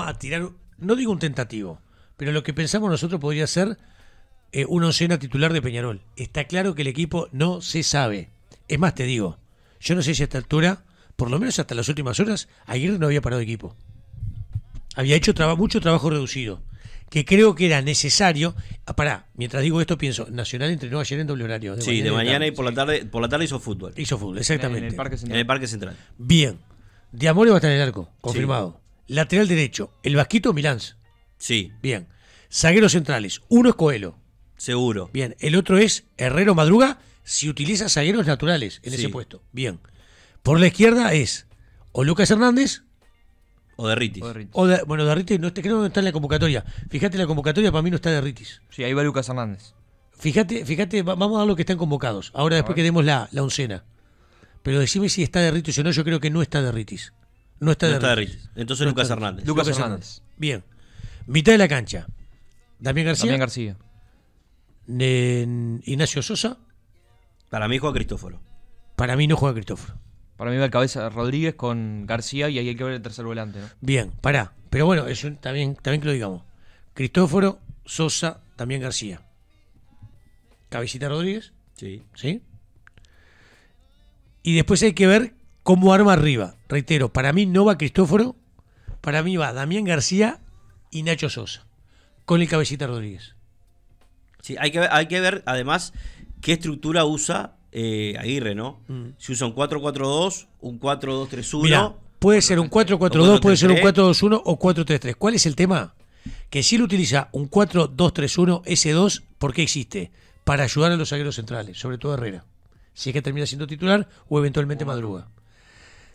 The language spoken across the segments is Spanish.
a tirar, no digo un tentativo, pero lo que pensamos nosotros podría ser eh, una oncena titular de Peñarol. Está claro que el equipo no se sabe. Es más, te digo, yo no sé si a esta altura, por lo menos hasta las últimas horas, Aguirre no había parado equipo. Había hecho mucho trabajo reducido, que creo que era necesario. Ah, pará, mientras digo esto pienso, Nacional entrenó ayer en doble horario. ¿eh? De sí, de mañana y por la tarde, por la tarde hizo fútbol. Hizo fútbol, exactamente. En el Parque Central. Bien. Bien. va a estar en el arco, confirmado. Lateral derecho, el Vasquito Milans. Sí. Bien. Zagueros centrales, uno es Coelho. Seguro. Bien. El otro es Herrero Madruga, si utiliza zagueros naturales en ese puesto. Bien. Por la izquierda es o Lucas Hernández. O Derritis. O, de o de, bueno, Derritis no, creo que no está en la convocatoria. Fíjate, la convocatoria para mí no está Derritis. Sí, ahí va Lucas Hernández. Fíjate, fíjate, vamos a ver lo que están convocados. Ahora después que demos la, la oncena. Pero decime si está Derritis o no, yo creo que no está Derritis. No está, de, Entonces Lucas Hernández. Lucas, Hernández. Bien. Mitad de la cancha. Damián García. Damián García. Ignacio Sosa. Para mí juega Cristóforo. Para mí no juega Cristóforo. Para mí va el cabeza Rodríguez con García y ahí hay que ver el tercer volante. Bien, pará. Pero bueno, eso también, también que lo digamos. Cristóforo, Sosa, también García. Cabecita Rodríguez. Sí. ¿Sí? Y después hay que ver como arma arriba. Reitero, para mí no va Cristóforo, para mí va Damián García y Nacho Sosa, con el cabecita Rodríguez. Sí, hay que ver, hay que ver además qué estructura usa eh, Aguirre, ¿no? Mm. Si usa un 4-4-2, un 4-2-3-1. puede ser un 4-4-2, puede ser un 4-2-1 o 4-3-3. ¿Cuál es el tema? Que si él utiliza un 4-2-3-1, ese 2, ¿por qué existe? Para ayudar a los agueros centrales, sobre todo Herrera. Si es que termina siendo titular o eventualmente madruga.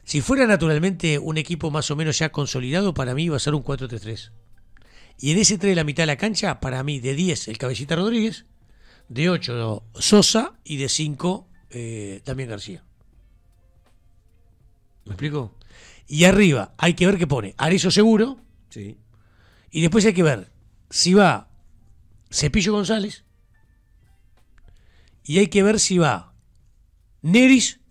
Si fuera naturalmente un equipo más o menos ya consolidado, para mí iba a ser un 4-3-3. Y en ese 3 de la mitad de la cancha, para mí, de 10 el Cabecita Rodríguez, de 8 Sosa y de 5 también eh, García. ¿Me explico? Y arriba hay que ver qué pone. Arezo seguro. Sí. Y después hay que ver si va Cepillo González. Y hay que ver si va Neris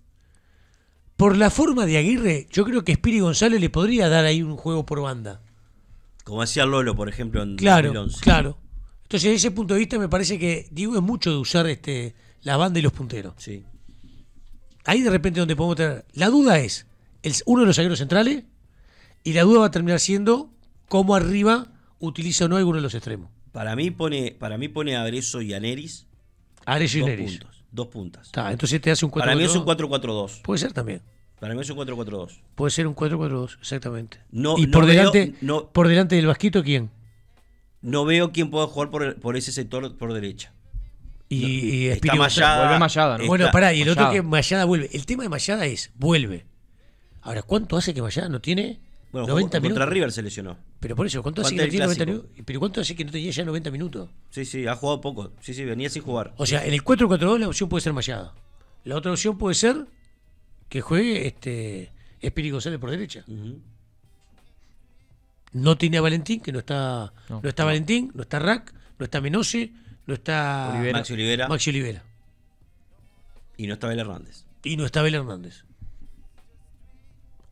por la forma de Aguirre, yo creo que Spiri González le podría dar ahí un juego por banda. Como hacía Lolo, por ejemplo, en claro, 2011. Claro. Entonces, desde ese punto de vista, me parece que digo es mucho de usar este, la banda y los punteros. Sí. Ahí de repente donde podemos tener. La duda es uno de los agueros centrales y la duda va a terminar siendo cómo arriba utiliza o no alguno de los extremos. Para mí pone, para mí pone a y a Neris. y Neris dos puntas. entonces te este hace un 4-4-2. Para mí es un 4-4-2. Puede ser también. Para mí es un 4-4-2. Puede ser un 4-4-2, exactamente. ¿Y por, delante, por delante del Vasquito quién? No veo quién pueda jugar por, por ese sector por derecha. Y, no, y está Mayada. Vuelve ¿no? Bueno, pará, y el otro que Mayada vuelve. El tema de Mayada es, vuelve. Ahora, ¿cuánto hace que Mayada no tiene contra River se lesionó. Pero por eso, ¿cuánto hace que no ¿Pero cuánto hace que no tenía ya 90 minutos? Sí, sí, ha jugado poco. Sí, sí, venía sin jugar. O sea, en el 4-4-2 la opción puede ser Mayada. La otra opción puede ser que juegue este Espíritu González por derecha. No tiene a Valentín, que no está. No, está Valentín, no está Rack, no está Menose, no está. Maxi Olivera. Maxi Olivera. Y no está Bel Hernández. Y no está Bel Hernández.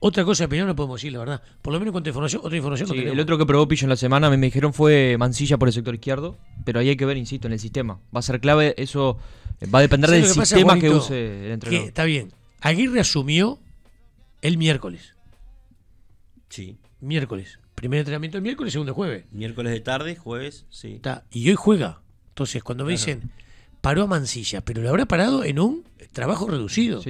Otra cosa de no podemos decir, la verdad. Por lo menos cuanto información, otra información sí, El otro que probó Pillo en la semana, me, dijeron, fue Mancilla por el sector izquierdo. Pero ahí hay que ver, insisto, en el sistema. Va a ser clave, eso eh, va a depender del sistema que use el entrenador. está bien. Aguirre asumió el miércoles. Sí. Miércoles. Primer entrenamiento el miércoles, segundo jueves. Miércoles de tarde, jueves, sí. Y hoy juega. Entonces, cuando me dicen paró a Mancilla, pero lo habrá parado en un trabajo reducido.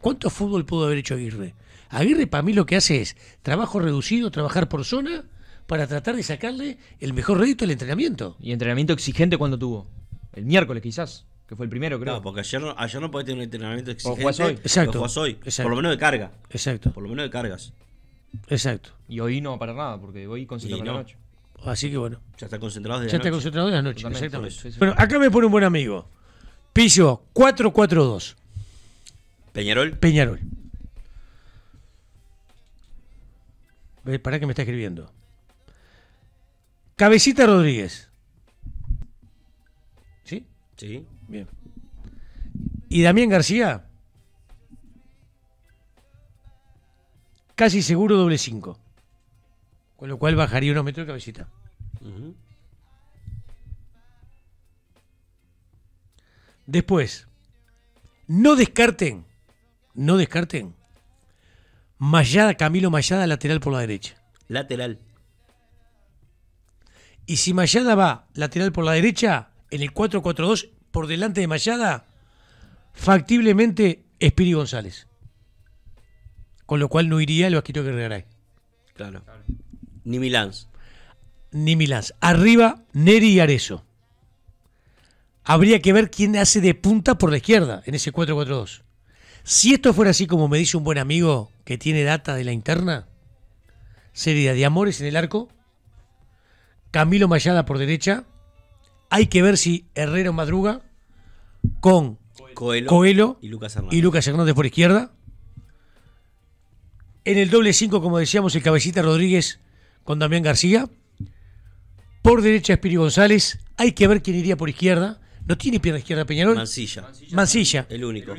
¿Cuánto fútbol pudo haber hecho Aguirre? Aguirre para mí lo que hace es trabajo reducido, trabajar por zona para tratar de sacarle el mejor rédito al entrenamiento. ¿Y entrenamiento exigente cuándo tuvo? El miércoles quizás, que fue el primero, creo. No, porque ayer no, ayer no podés tener un entrenamiento exigente. O hoy. Exacto. O hoy. Por lo menos de carga. Exacto. Por lo menos de cargas. Exacto. Y hoy no para nada, porque hoy concentrado la noche. Así que bueno. Ya está concentrado de la noche. Ya está concentrado de la noche, exactamente. Bueno, acá me pone un buen amigo. Piso 442. peñarol Peñarol. para pará que me está escribiendo. Cabecita Rodríguez. ¿Sí? Sí. Bien. ¿Y Damián García? Casi seguro doble 5. Con lo cual bajaría unos metro de cabecita. Después, no descarten, no descarten. Mayada, Camilo Mayada, lateral por la derecha. Lateral. Y si Mayada va lateral por la derecha, en el 4-4-2, por delante de Mayada, factiblemente Espiri González. Con lo cual no iría el Vasquito regaráis. Claro. Ni Milans. Ni Milán. Arriba, Neri y Arezzo habría que ver quién hace de punta por la izquierda en ese 4-4-2. Si esto fuera así, como me dice un buen amigo que tiene data de la interna, sería de Amores en el arco, Camilo Mayada por derecha, hay que ver si Herrero madruga con Coelho, y, Lucas Hernández por izquierda. En el doble 5, como decíamos, el cabecita Rodríguez con Damián García. Por derecha Espíritu González. Hay que ver quién iría por izquierda. No tiene pierna izquierda Peñarol. El único.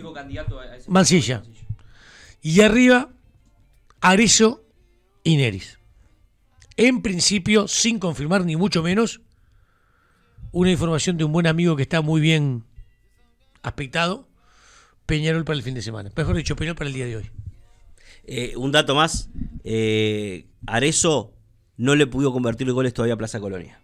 Y arriba, Arezo y Neris. En principio, sin confirmar ni mucho menos, una información de un buen amigo que está muy bien aspectado, Peñarol para el fin de semana. Mejor dicho, Peñarol para el día de hoy. Eh, un dato más, eh, no le pudo convertir los goles todavía a Plaza Colonia.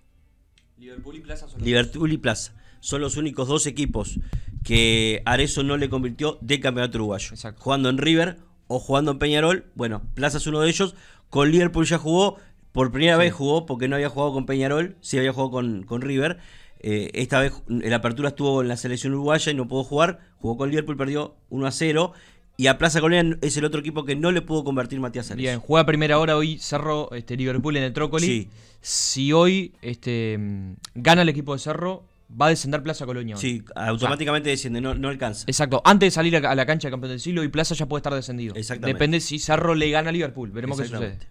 y Plaza. Liverpool y Plaza son los únicos dos equipos que Arezo no le convirtió de campeonato uruguayo. Jugando en River o jugando en Peñarol, bueno, Plaza es uno de ellos. Con Liverpool ya jugó, por primera vez jugó, porque no había jugado con Peñarol, sí había jugado con, con River. Eh, esta vez la apertura estuvo en la selección uruguaya y no pudo jugar. Jugó con Liverpool, perdió 1 a 0. Y a Plaza Colonia es el otro equipo que no le pudo convertir Matías Arezo Bien, juega primera hora hoy Cerro este, Liverpool en el Trócoli. Si hoy este, gana el equipo de Cerro, va a descender Plaza Colonia. Sí, automáticamente ah. desciende, no, no, alcanza. Exacto, antes de salir a la cancha de campeón del siglo y Plaza ya puede estar descendido. Depende si Cerro le gana a Liverpool, veremos qué sucede.